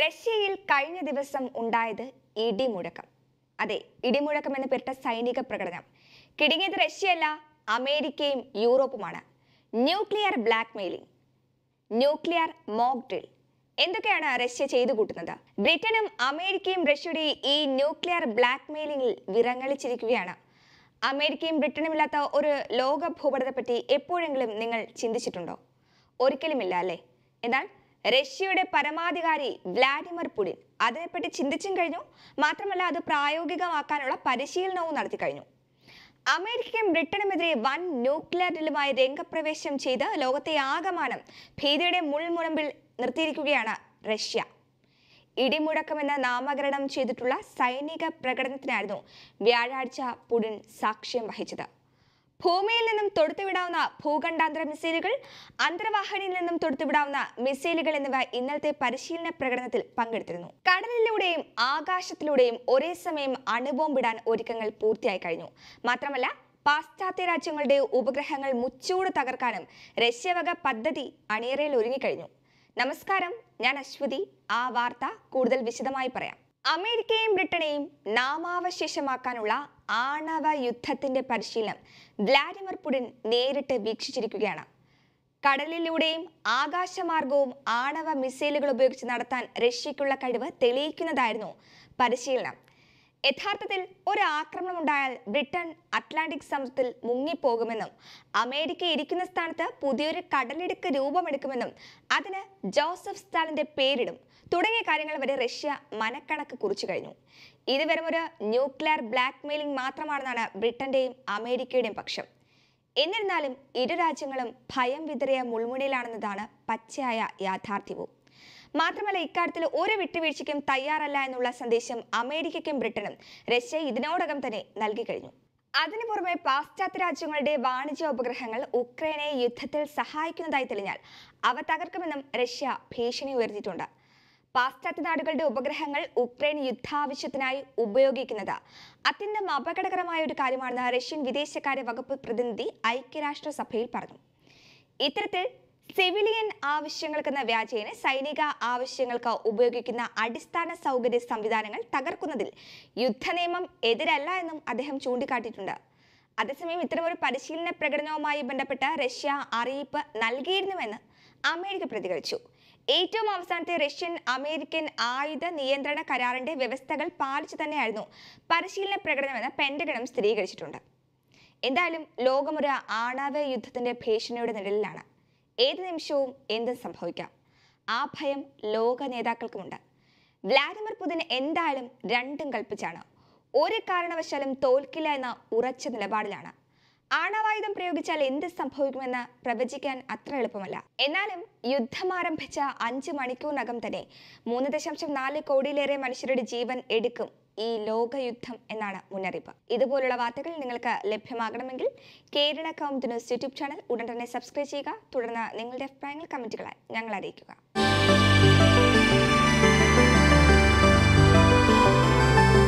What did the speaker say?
റഷ്യയിൽ കഴിഞ്ഞ ദിവസം ഉണ്ടായത് ഇടിമുഴക്കം അതെ ഇടിമുഴക്കം എന്ന് പേരിട്ട സൈനിക പ്രകടനം കിടുങ്ങിയത് റഷ്യയല്ല അമേരിക്കയും യൂറോപ്പുമാണ് nuclear blackmailing nuclear mock drill എന്തൊക്കെയാണ് റഷ്യ ചെയ്തു കൂട്ടുന്നത് ബ്രിട്ടനും അമേരിക്കയും റഷ്യയുടെ ഈ ന്യൂക്ലിയർ ബ്ലാക്ക് മെയിലിംഗിൽ അമേരിക്കയും അമേരിക്കയും ഇല്ലാത്ത ഒരു ലോക ഭൂപടത്തെപ്പറ്റി എപ്പോഴെങ്കിലും നിങ്ങൾ ചിന്തിച്ചിട്ടുണ്ടോ ഒരിക്കലുമില്ല അല്ലേ എന്നാൽ റഷ്യയുടെ പരമാധികാരി വ്ലാഡിമിർ പുടിൻ അതിനെപ്പറ്റി ചിന്തിച്ചും കഴിഞ്ഞു മാത്രമല്ല അത് പ്രായോഗികമാക്കാനുള്ള പരിശീലനവും നടത്തി കഴിഞ്ഞു അമേരിക്കയും ബ്രിട്ടനുമെതിരെ വൻ ന്യൂക്ലിയർ ഡീലുമായി രംഗപ്രവേശം ചെയ്ത് ലോകത്തെ ആകമാനം ഭീതിയുടെ മുൾമുറമ്പിൽ നിർത്തിയിരിക്കുകയാണ് റഷ്യ ഇടിമുടക്കമെന്ന് നാമകരണം ചെയ്തിട്ടുള്ള സൈനിക പ്രകടനത്തിനായിരുന്നു വ്യാഴാഴ്ച പുടിൻ സാക്ഷ്യം വഹിച്ചത് ഭൂമിയിൽ നിന്നും തൊടുത്തുവിടാവുന്ന ഭൂഖണ്ഡാന്തര മിസൈലുകൾ അന്തർവാഹിനിയിൽ നിന്നും തൊടുത്തുവിടാവുന്ന മിസൈലുകൾ എന്നിവ ഇന്നലത്തെ പരിശീലന പ്രകടനത്തിൽ പങ്കെടുത്തിരുന്നു കടലിലൂടെയും ആകാശത്തിലൂടെയും ഒരേ സമയം അണുബോംബിടാൻ ഒരുക്കങ്ങൾ പൂർത്തിയായി കഴിഞ്ഞു മാത്രമല്ല പാശ്ചാത്യ രാജ്യങ്ങളുടെ ഉപഗ്രഹങ്ങൾ മുച്ചൂട് തകർക്കാനും രഷ്യവക പദ്ധതി അണിയറയിൽ ഒരുങ്ങിക്കഴിഞ്ഞു നമസ്കാരം ഞാൻ അശ്വതി ആ വാർത്ത കൂടുതൽ വിശദമായി പറയാം അമേരിക്കയും ബ്രിട്ടനെയും നാമാവശേഷമാക്കാനുള്ള ആണവ യുദ്ധത്തിന്റെ പരിശീലനം വ്ലാഡിമിർ പുടിൻ നേരിട്ട് വീക്ഷിച്ചിരിക്കുകയാണ് കടലിലൂടെയും ആകാശമാർഗവും ആണവ മിസൈലുകൾ ഉപയോഗിച്ച് നടത്താൻ റഷ്യയ്ക്കുള്ള കഴിവ് തെളിയിക്കുന്നതായിരുന്നു പരിശീലനം യഥാർത്ഥത്തിൽ ഒരു ആക്രമണം ഉണ്ടായാൽ ബ്രിട്ടൻ അറ്റ്ലാന്റിക് സമുദ്രത്തിൽ മുങ്ങിപ്പോകുമെന്നും അമേരിക്ക ഇരിക്കുന്ന സ്ഥാനത്ത് പുതിയൊരു കടലിടുക്ക് രൂപമെടുക്കുമെന്നും അതിന് ജോസഫ് സ്റ്റാലിന്റെ പേരിടും തുടങ്ങിയ കാര്യങ്ങൾ വരെ റഷ്യ മനക്കണക്ക് കുറിച്ചു കഴിഞ്ഞു ഇതുവരെ ഒരു ന്യൂക്ലിയർ ബ്ലാക്ക് മെയിലിംഗ് മാത്രമാണെന്നാണ് ബ്രിട്ടന്റെയും അമേരിക്കയുടെയും പക്ഷം എന്നിരുന്നാലും ഇരു രാജ്യങ്ങളും ഭയം വിതറിയ മുൾമുനയിലാണെന്നതാണ് പച്ചയായ യാഥാർത്ഥ്യവും മാത്രമല്ല ഇക്കാര്യത്തിൽ ഒരു വിട്ടുവീഴ്ചയ്ക്കും തയ്യാറല്ല എന്നുള്ള സന്ദേശം അമേരിക്കയ്ക്കും ബ്രിട്ടനും റഷ്യ ഇതിനോടകം തന്നെ നൽകി കഴിഞ്ഞു അതിനു പുറമെ പാശ്ചാത്യ രാജ്യങ്ങളുടെ വാണിജ്യ ഉപഗ്രഹങ്ങൾ ഉക്രൈനെ യുദ്ധത്തിൽ സഹായിക്കുന്നതായി തെളിഞ്ഞാൽ അവ തകർക്കുമെന്നും റഷ്യ ഭീഷണി ഉയർത്തിയിട്ടുണ്ട് പാശ്ചാത്യ നാടുകളുടെ ഉപഗ്രഹങ്ങൾ ഉക്രൈൻ യുദ്ധാവശ്യത്തിനായി ഉപയോഗിക്കുന്നത് അത്യന്തം അപകടകരമായ ഒരു കാര്യമാണെന്ന് റഷ്യൻ വിദേശകാര്യ വകുപ്പ് പ്രതിനിധി ഐക്യരാഷ്ട്രസഭയിൽ പറഞ്ഞു ഇത്തരത്തിൽ സിവിലിയൻ ആവശ്യങ്ങൾക്കെന്ന വ്യാജേന സൈനിക ആവശ്യങ്ങൾക്ക് ഉപയോഗിക്കുന്ന അടിസ്ഥാന സൗകര്യ സംവിധാനങ്ങൾ തകർക്കുന്നതിൽ യുദ്ധനിയമം എതിരല്ല എന്നും അദ്ദേഹം ചൂണ്ടിക്കാട്ടിയിട്ടുണ്ട് അതേസമയം ഇത്തരമൊരു പരിശീലന പ്രകടനവുമായി ബന്ധപ്പെട്ട റഷ്യ അറിയിപ്പ് നൽകിയിരുന്നുവെന്ന് അമേരിക്ക പ്രതികരിച്ചു ഏറ്റവും അവസാനത്തെ റഷ്യൻ അമേരിക്കൻ ആയുധ നിയന്ത്രണ കരാറിന്റെ വ്യവസ്ഥകൾ പാലിച്ചു തന്നെയായിരുന്നു പരിശീലന പ്രകടനമെന്ന് പെൻഡഗണും സ്ഥിരീകരിച്ചിട്ടുണ്ട് എന്തായാലും ലോകമൊരു ആണവ യുദ്ധത്തിന്റെ ഭീഷണിയുടെ നിഴലിലാണ് ഏത് നിമിഷവും എന്തും സംഭവിക്കാം ആ ഭയം ലോക നേതാക്കൾക്കുമുണ്ട് വ്ലാഡിമിർ പുതിൻ എന്തായാലും രണ്ടും കൽപ്പിച്ചാണ് ഒരു കാരണവശാലും തോൽക്കില്ല എന്ന ഉറച്ച നിലപാടിലാണ് ആണവായുധം പ്രയോഗിച്ചാൽ എന്ത് സംഭവിക്കുമെന്ന് പ്രവചിക്കാൻ അത്ര എളുപ്പമല്ല എന്നാലും യുദ്ധം ആരംഭിച്ച അഞ്ച് മണിക്കൂറിനകം തന്നെ മൂന്ന് ദശാംശം നാല് കോടിയിലേറെ മനുഷ്യരുടെ ജീവൻ എടുക്കും ഈ ലോകയുദ്ധം എന്നാണ് മുന്നറിയിപ്പ് ഇതുപോലുള്ള വാർത്തകൾ നിങ്ങൾക്ക് ലഭ്യമാകണമെങ്കിൽ കേരള കൗമുദ് യൂട്യൂബ് ചാനൽ ഉടൻ തന്നെ സബ്സ്ക്രൈബ് ചെയ്യുക തുടർന്ന് നിങ്ങളുടെ അഭിപ്രായങ്ങൾ കമൻറ്റുകളായി ഞങ്ങൾ അറിയിക്കുക